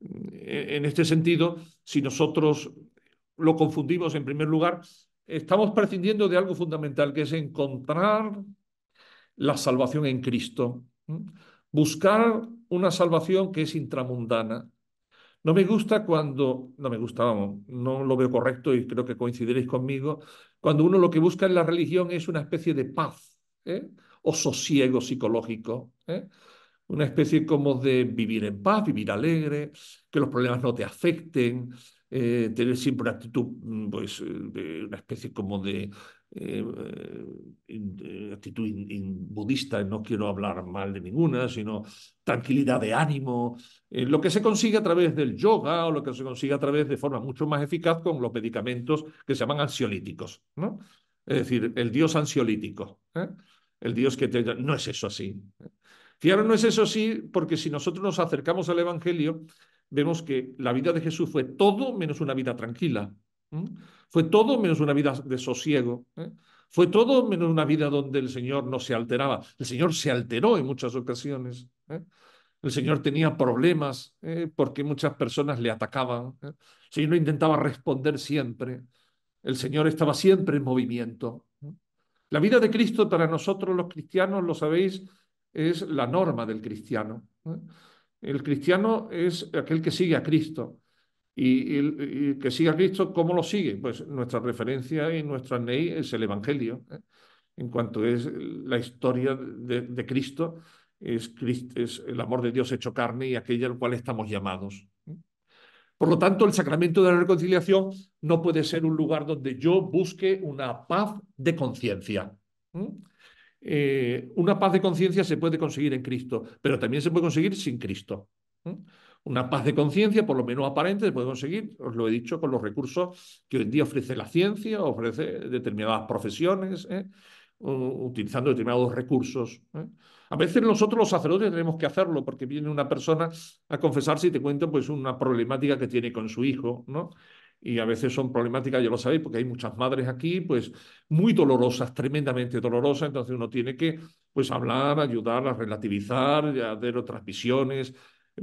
en este sentido, si nosotros lo confundimos en primer lugar, estamos prescindiendo de algo fundamental, que es encontrar la salvación en Cristo. Buscar una salvación que es intramundana. No me gusta cuando, no me gusta, vamos, no lo veo correcto y creo que coincidiréis conmigo, cuando uno lo que busca en la religión es una especie de paz ¿eh? o sosiego psicológico. ¿eh? una especie como de vivir en paz, vivir alegre, que los problemas no te afecten, eh, tener siempre una actitud, mm, pues, eh, una especie como de, eh, actitud budista, no quiero hablar mal de ninguna, sino tranquilidad de ánimo, lo que se consigue a través del yoga o lo que se consigue a través de forma mucho más eficaz con los medicamentos que se llaman ansiolíticos, ¿no? Es decir, el dios ansiolítico, el dios que te... No es eso así no es eso sí, porque si nosotros nos acercamos al Evangelio, vemos que la vida de Jesús fue todo menos una vida tranquila, fue todo menos una vida de sosiego, ¿eh? fue todo menos una vida donde el Señor no se alteraba. El Señor se alteró en muchas ocasiones. ¿eh? El Señor tenía problemas ¿eh? porque muchas personas le atacaban. El Señor intentaba responder siempre. El Señor estaba siempre en movimiento. La vida de Cristo para nosotros los cristianos, lo sabéis, es la norma del cristiano. El cristiano es aquel que sigue a Cristo. Y, el que sigue a Cristo, ¿cómo lo sigue? Pues nuestra referencia y nuestra ley es el Evangelio. ¿eh? En cuanto es la historia de, Cristo, es, es el amor de Dios hecho carne y aquella al cual estamos llamados. ¿eh? Por lo tanto, el sacramento de la reconciliación no puede ser un lugar donde yo busque una paz de conciencia. ¿eh? Eh, una paz de conciencia se puede conseguir en Cristo, pero también se puede conseguir sin Cristo. Una paz de conciencia, por lo menos aparente, se puede conseguir, os lo he dicho, con los recursos que hoy en día ofrece la ciencia, ofrece determinadas profesiones, ¿eh? utilizando determinados recursos. ¿eh? A veces nosotros los sacerdotes tenemos que hacerlo porque viene una persona a confesarse y te cuenta pues una problemática que tiene con su hijo, ¿no? y a veces son problemáticas, ya lo sabéis, porque hay muchas madres aquí, pues muy dolorosas, tremendamente dolorosas, entonces uno tiene que pues hablar, ayudar relativizar, dar otras visiones,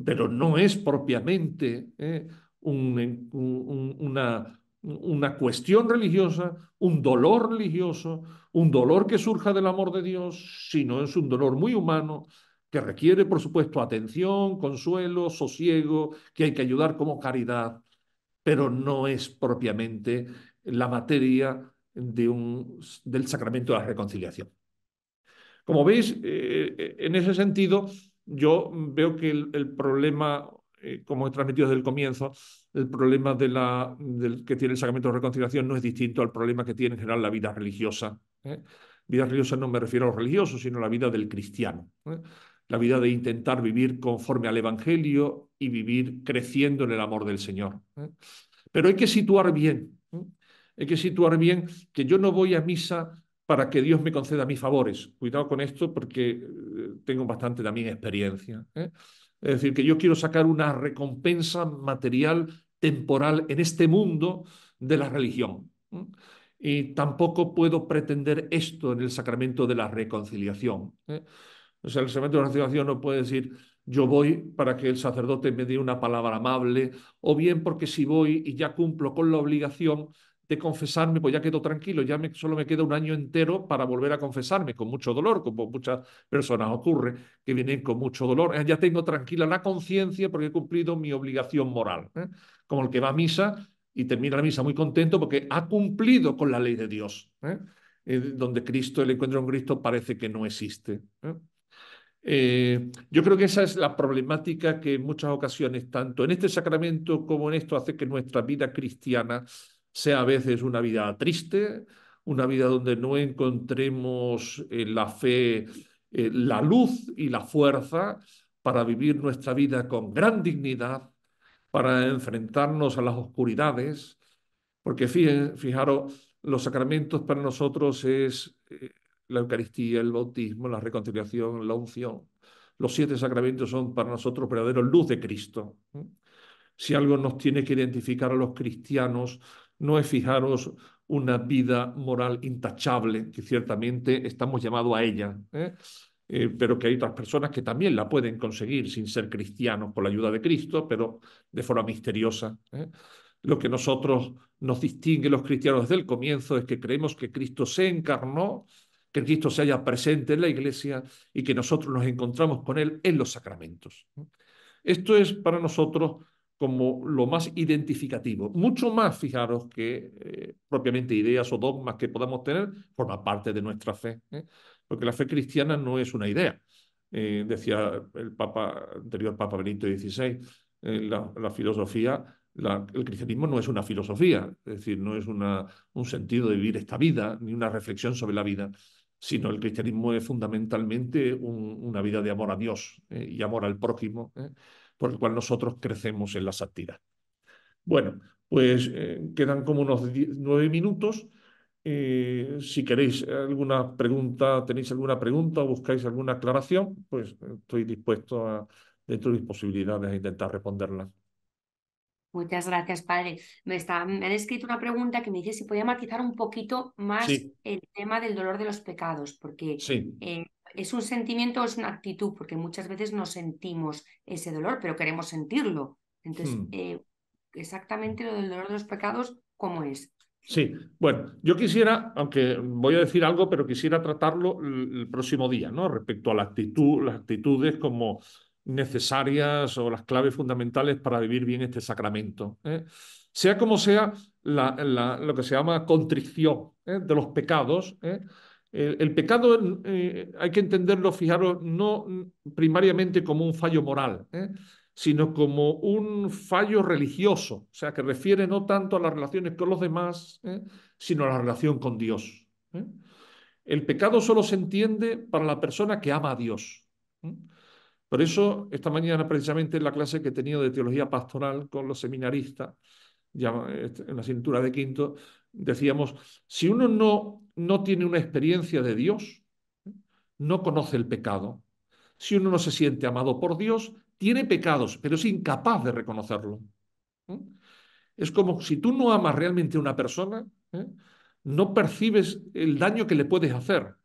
pero no es propiamente ¿eh? una, una cuestión religiosa, un dolor religioso, un dolor que surja del amor de Dios, sino es un dolor muy humano que requiere, por supuesto, atención, consuelo, sosiego, que hay que ayudar como caridad pero no es propiamente la materia de un, del sacramento de la reconciliación. Como veis, eh, en ese sentido, yo veo que el, problema, eh, como he transmitido desde el comienzo, el problema de la, del, que tiene el sacramento de reconciliación no es distinto al problema que tiene en general la vida religiosa. ¿eh? Vida religiosa no me refiero a los religiosos, sino a la vida del cristiano la vida de intentar vivir conforme al Evangelio y vivir creciendo en el amor del Señor. ¿eh? Pero hay que situar bien, ¿eh? hay que situar bien que yo no voy a misa para que Dios me conceda mis favores. Cuidado con esto porque eh, tengo bastante también experiencia. Es decir, que yo quiero sacar una recompensa material, temporal, en este mundo de la religión. Y tampoco puedo pretender esto en el sacramento de la reconciliación. ¿eh? O sea, el cemento de la no puede decir yo voy para que el sacerdote me dé una palabra amable, o bien porque si voy y ya cumplo con la obligación de confesarme, pues ya quedo tranquilo, ya solo me queda un año entero para volver a confesarme, con mucho dolor, como muchas personas ocurre, que vienen con mucho dolor. Eh, ya tengo tranquila la conciencia porque he cumplido mi obligación moral. ¿eh? Como el que va a misa y termina la misa muy contento porque ha cumplido con la ley de Dios, ¿eh? donde Cristo, el encuentro con Cristo parece que no existe. Eh, yo creo que esa es la problemática que en muchas ocasiones, tanto en este sacramento como en esto, hace que nuestra vida cristiana sea a veces una vida triste, una vida donde no encontremos eh, la fe, eh, la luz y la fuerza para vivir nuestra vida con gran dignidad, para enfrentarnos a las oscuridades, porque fijaros, los sacramentos para nosotros es la Eucaristía, el bautismo, la reconciliación, la unción. Los siete sacramentos son para nosotros verdaderos luz de Cristo. Si algo nos tiene que identificar a los cristianos, no es fijaros una vida moral intachable, que ciertamente estamos llamados a ella, ¿eh? Eh, pero que hay otras personas que también la pueden conseguir sin ser cristianos por la ayuda de Cristo, pero de forma misteriosa. ¿eh? Lo que nosotros nos distingue los cristianos desde el comienzo es que creemos que Cristo se encarnó, que Cristo se haya presente en la iglesia y que nosotros nos encontramos con Él en los sacramentos. Esto es para nosotros como lo más identificativo. Mucho más, fijaros, que eh, propiamente ideas o dogmas que podamos tener, forma parte de nuestra fe, ¿eh? porque la fe cristiana no es una idea. Eh, decía el Papa, anterior Papa Benito XVI, la, filosofía, el cristianismo no es una filosofía, es decir, no es un sentido de vivir esta vida, ni una reflexión sobre la vida, sino el cristianismo es fundamentalmente una vida de amor a Dios eh, y amor al prójimo, eh, por el cual nosotros crecemos en la santidad. Bueno, pues eh, quedan como unos nueve minutos. si queréis alguna pregunta, tenéis alguna pregunta o buscáis alguna aclaración, pues estoy dispuesto dentro de mis posibilidades, a intentar responderla. Muchas gracias, padre. Me, está, me han escrito una pregunta que me dice si podía matizar un poquito más el tema del dolor de los pecados, porque eh, es un sentimiento o es una actitud, porque muchas veces no sentimos ese dolor, pero queremos sentirlo. Entonces, hmm. eh, exactamente lo del dolor de los pecados, ¿cómo es? Sí, bueno, yo quisiera, aunque voy a decir algo, pero quisiera tratarlo el próximo día, ¿no? Respecto a la actitud, las actitudes como necesarias o las claves fundamentales para vivir bien este sacramento. ¿eh? Sea como sea, lo que se llama contrición ¿eh? de los pecados. ¿eh? El, pecado hay que entenderlo, fijaros, no primariamente como un fallo moral, sino como un fallo religioso, o sea, que refiere no tanto a las relaciones con los demás, sino a la relación con Dios. El pecado solo se entiende para la persona que ama a Dios. Por eso, esta mañana, precisamente en la clase que he tenido de teología pastoral con los seminaristas, ya este, en la cintura de quinto, decíamos, si uno no, no tiene una experiencia de Dios, no conoce el pecado. Si uno no se siente amado por Dios, tiene pecados, pero es incapaz de reconocerlo. ¿Mm? Es como si tú no amas realmente a una persona, ¿eh? no percibes el daño que le puedes hacer,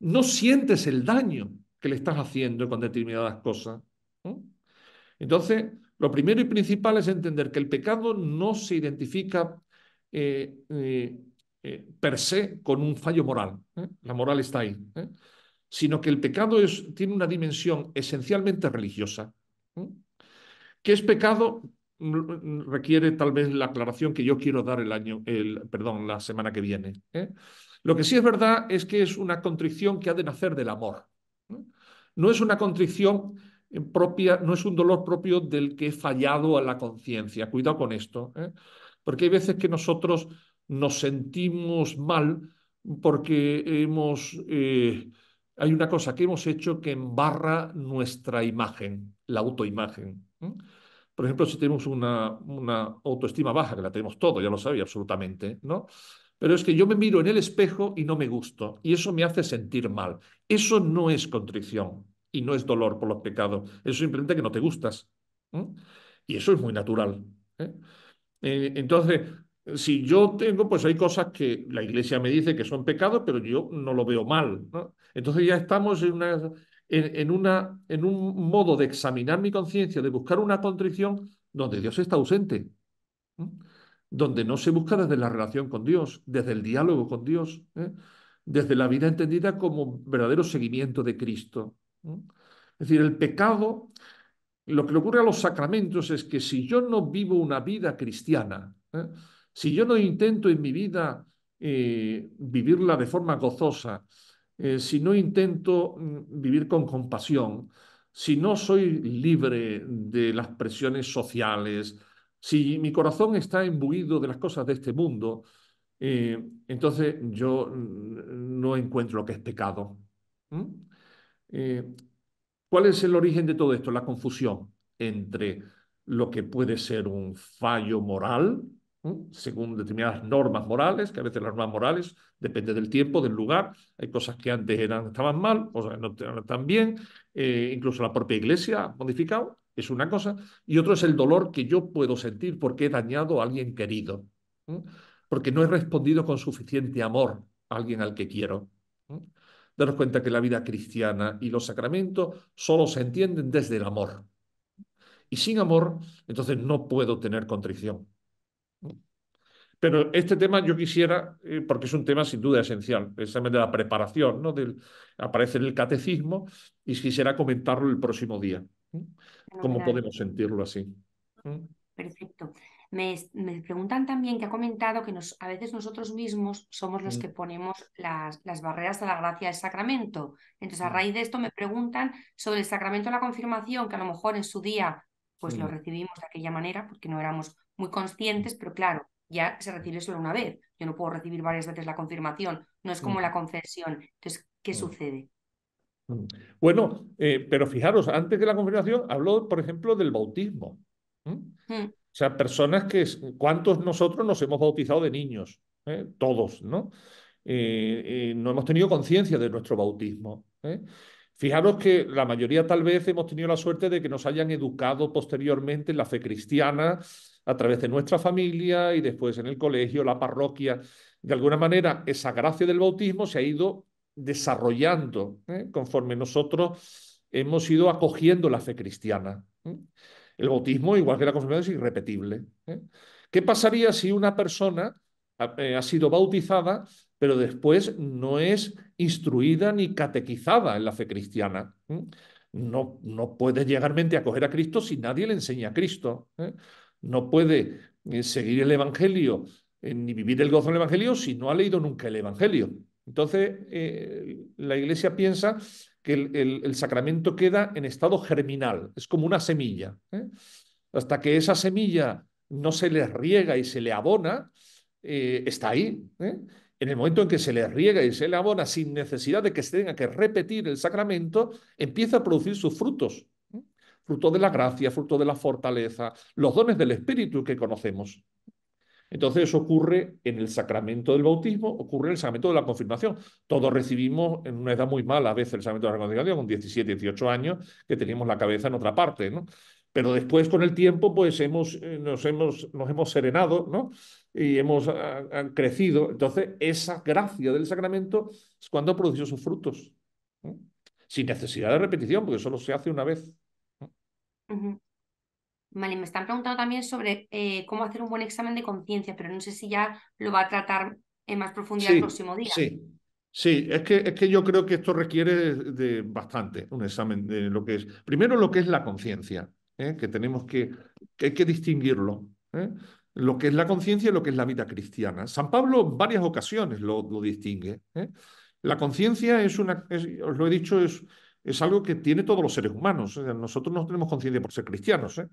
no sientes el daño, le estás haciendo con determinadas cosas. Entonces, lo primero y principal es entender que el pecado no se identifica eh, eh, eh, per se con un fallo moral. La moral está ahí. Sino que el pecado tiene una dimensión esencialmente religiosa. ¿Qué es pecado? requiere tal vez la aclaración que yo quiero dar el año, el, perdón, la semana que viene. Lo que sí es verdad es que es una contrición que ha de nacer del amor. No es una contrición eh, propia, no es un dolor propio del que he fallado a la conciencia. Cuidado con esto, ¿eh? porque hay veces que nosotros nos sentimos mal porque hemos, eh, hay una cosa que hemos hecho que embarra nuestra imagen, la autoimagen. Por ejemplo, si tenemos una, autoestima baja, que la tenemos todo, ya lo sabía absolutamente, ¿no? pero es que yo me miro en el espejo y no me gusto, y eso me hace sentir mal. Eso no es contrición y no es dolor por los pecados, eso simplemente que no te gustas. Y eso es muy natural. ¿eh? Eh, entonces, si yo tengo, pues hay cosas que la iglesia me dice que son pecados, pero yo no lo veo mal. Entonces ya estamos en una, en, en un modo de examinar mi conciencia, de buscar una contrición donde Dios está ausente donde no se busca desde la relación con Dios, desde el diálogo con Dios, ¿eh? desde la vida entendida como verdadero seguimiento de Cristo. ¿eh? Es decir, el pecado, lo que le ocurre a los sacramentos es que si yo no vivo una vida cristiana, ¿eh? si yo no intento en mi vida vivirla de forma gozosa, si no intento mm, vivir con compasión, si no soy libre de las presiones sociales, si mi corazón está imbuido de las cosas de este mundo, eh, entonces yo mm, no encuentro lo que es pecado. ¿Mm? Eh, ¿Cuál es el origen de todo esto? La confusión entre lo que puede ser un fallo moral, ¿Mm? según determinadas normas morales, que a veces las normas morales depende del tiempo, del lugar, hay cosas que antes eran, estaban mal, o sea, no están bien, eh, incluso la propia iglesia ha modificado, es una cosa. Y otro es el dolor que yo puedo sentir porque he dañado a alguien querido, porque no he respondido con suficiente amor a alguien al que quiero. Daros cuenta que la vida cristiana y los sacramentos solo se entienden desde el amor. Y sin amor, entonces no puedo tener contrición. Pero este tema yo quisiera, eh, porque es un tema sin duda esencial, de la preparación, ¿no? Del, aparece en el catecismo y quisiera comentarlo el próximo día. ¿Cómo podemos sentirlo así? ¿Mm? Perfecto. Me, preguntan también que ha comentado que nos, a veces nosotros mismos somos los mm. que ponemos las, barreras a la gracia del sacramento. Entonces, a mm. raíz de esto me preguntan sobre el sacramento de la confirmación, que a lo mejor en su día pues lo recibimos de aquella manera porque no éramos muy conscientes, pero claro, ya se recibe solo una vez. Yo no puedo recibir varias veces la confirmación, no es como la confesión. Entonces, ¿qué sucede? Mm. Bueno, eh, pero fijaros, antes de la confirmación habló, por ejemplo, del bautismo. Mm. O sea, personas que, ¿cuántos nosotros nos hemos bautizado de niños? ¿Eh? Todos, ¿no? Eh, no hemos tenido conciencia de nuestro bautismo. Fijaros que la mayoría tal vez hemos tenido la suerte de que nos hayan educado posteriormente en la fe cristiana a través de nuestra familia y después en el colegio, la parroquia. De alguna manera, esa gracia del bautismo se ha ido desarrollando ¿eh? conforme nosotros hemos ido acogiendo la fe cristiana. ¿eh? El bautismo, igual que la confirmación, es irrepetible. ¿eh? ¿Qué pasaría si una persona ha, sido bautizada, pero después no es instruida ni catequizada en la fe cristiana? ¿Mm? No, no puede llegar mente a acoger a Cristo si nadie le enseña a Cristo. No puede seguir el Evangelio ni vivir el gozo del Evangelio si no ha leído nunca el Evangelio. Entonces, eh, la Iglesia piensa que el, sacramento queda en estado germinal, es como una semilla. ¿eh? Hasta que esa semilla no se le riega y se le abona, eh, está ahí. En el momento en que se le riega y se le abona sin necesidad de que se tenga que repetir el sacramento, empieza a producir sus frutos. Fruto de la gracia, fruto de la fortaleza, los dones del Espíritu que conocemos. Entonces eso ocurre en el sacramento del bautismo, ocurre en el sacramento de la confirmación. Todos recibimos en una edad muy mala a veces el sacramento de la confirmación, con 17, 18 años, que teníamos la cabeza en otra parte, ¿no? Pero después, con el tiempo, pues hemos, eh, nos, hemos, nos hemos serenado, ¿no? Y hemos ah, ah, crecido. Entonces, esa gracia del sacramento es cuando ha producido sus frutos, sin necesidad de repetición, porque solo se hace una vez. Vale, me están preguntando también sobre eh, cómo hacer un buen examen de conciencia, pero no sé si ya lo va a tratar en más profundidad el próximo día. Sí, sí, es que, es que yo creo que esto requiere de bastante un examen de lo que es. Primero, lo que es la conciencia, ¿eh? que tenemos que, hay que distinguirlo. ¿eh? Lo que es la conciencia y lo que es la vida cristiana. San Pablo en varias ocasiones lo, distingue. La conciencia es una, os lo he dicho, es, es algo que tiene todos los seres humanos. nosotros no tenemos conciencia por ser cristianos. ¿eh?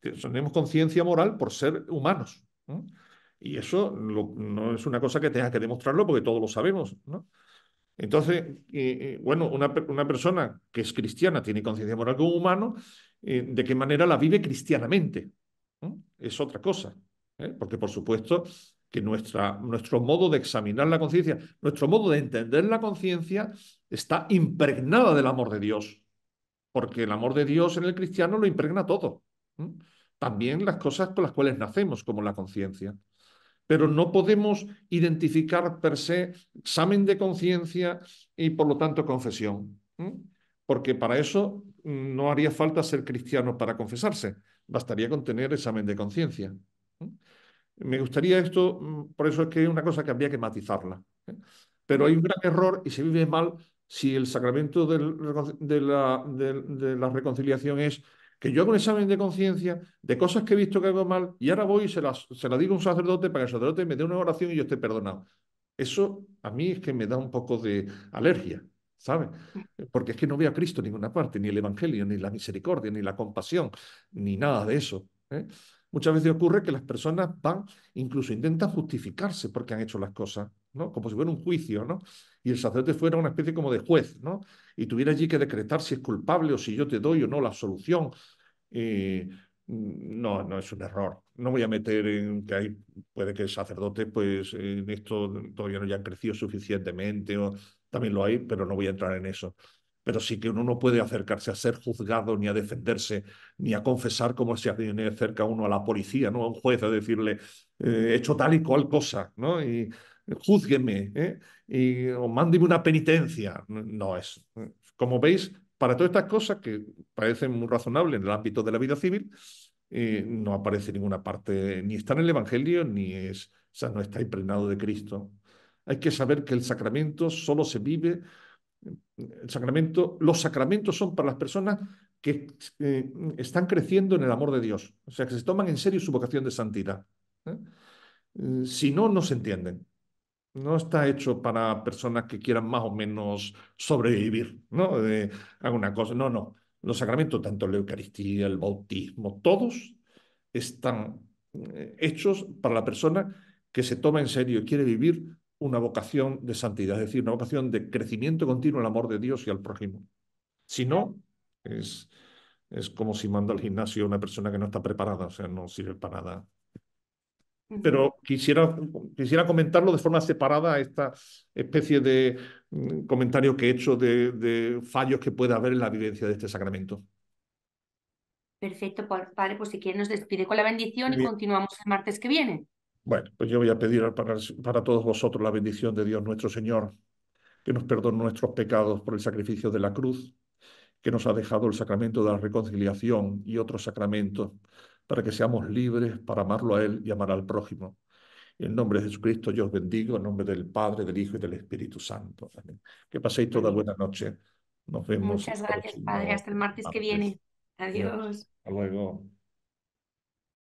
tenemos conciencia moral por ser humanos. Y eso no es una cosa que tenga que demostrarlo porque todos lo sabemos. Entonces, bueno, una, persona que es cristiana tiene conciencia moral como humano, eh, ¿de qué manera la vive cristianamente? Es otra cosa. ¿eh? Porque, por supuesto, que nuestra, nuestro modo de examinar la conciencia, nuestro modo de entender la conciencia está impregnada del amor de Dios. Porque el amor de Dios en el cristiano lo impregna todo. También las cosas con las cuales nacemos, como la conciencia. Pero no podemos identificar per se examen de conciencia y por lo tanto confesión. Porque para eso mm, no haría falta ser cristiano para confesarse. Bastaría con tener examen de conciencia. Me gustaría esto, mm, por eso es que es una cosa que habría que matizarla. ¿eh? Pero hay un gran error y se vive mal si el sacramento de, la, de, la, reconciliación es que yo hago un examen de conciencia de cosas que he visto que hago mal y ahora voy y se las, se digo a un sacerdote para que el sacerdote me dé una oración y yo esté perdonado. Eso a mí es que me da un poco de alergia, ¿sabes? Porque es que no veo a Cristo en ninguna parte, ni el Evangelio, ni la misericordia, ni la compasión, ni nada de eso. ¿eh? Muchas veces ocurre que las personas van, incluso intentan justificarse porque han hecho las cosas como si fuera un juicio, ¿no? Y el sacerdote fuera una especie como de juez, ¿no? Y tuviera allí que decretar si es culpable o si yo te doy o no la solución. Mm, no, no es un error. No voy a meter en que hay, puede que el sacerdote, pues en esto todavía no haya crecido suficientemente, o también lo hay, pero no voy a entrar en eso. Pero sí que uno no puede acercarse a ser juzgado, ni a defenderse, ni a confesar como se acerca uno a la policía, ¿no? A un juez a decirle, eh, he hecho tal y cual cosa, ¿no? Y, júzgueme ¿eh? y, o mándeme una penitencia. No es. Como veis, para todas estas cosas que parecen muy razonables en el ámbito de la vida civil, eh, no aparece ninguna parte, ni está en el Evangelio, ni es, o sea, no está impregnado de Cristo. Hay que saber que el sacramento solo se vive, el sacramento, los sacramentos son para las personas que eh, están creciendo en el amor de Dios, o sea, que se toman en serio su vocación de santidad. si no, no se entienden. No está hecho para personas que quieran más o menos sobrevivir, ¿no? De alguna cosa. No, no. Los sacramentos, tanto la Eucaristía, el bautismo, todos están eh, hechos para la persona que se toma en serio y quiere vivir una vocación de santidad, es decir, una vocación de crecimiento continuo al amor de Dios y al prójimo. Si no, es, es como si manda al gimnasio a una persona que no está preparada, o sea, no sirve para nada pero quisiera, quisiera comentarlo de forma separada a esta especie de mm, comentario que he hecho de, fallos que puede haber en la vivencia de este sacramento. Perfecto, padre, pues si quiere nos despide con la bendición y continuamos el martes que viene. Bueno, pues yo voy a pedir para, para todos vosotros la bendición de Dios nuestro Señor, que nos perdone nuestros pecados por el sacrificio de la cruz, que nos ha dejado el sacramento de la reconciliación y otros sacramentos para que seamos libres para amarlo a Él y amar al prójimo. En nombre de Jesucristo yo os bendigo, en nombre del Padre, del Hijo y del Espíritu Santo. Amén. Que paséis toda buena noche. Nos vemos. Muchas gracias, Padre. Hasta el martes, martes. que viene. Adiós. Hasta luego.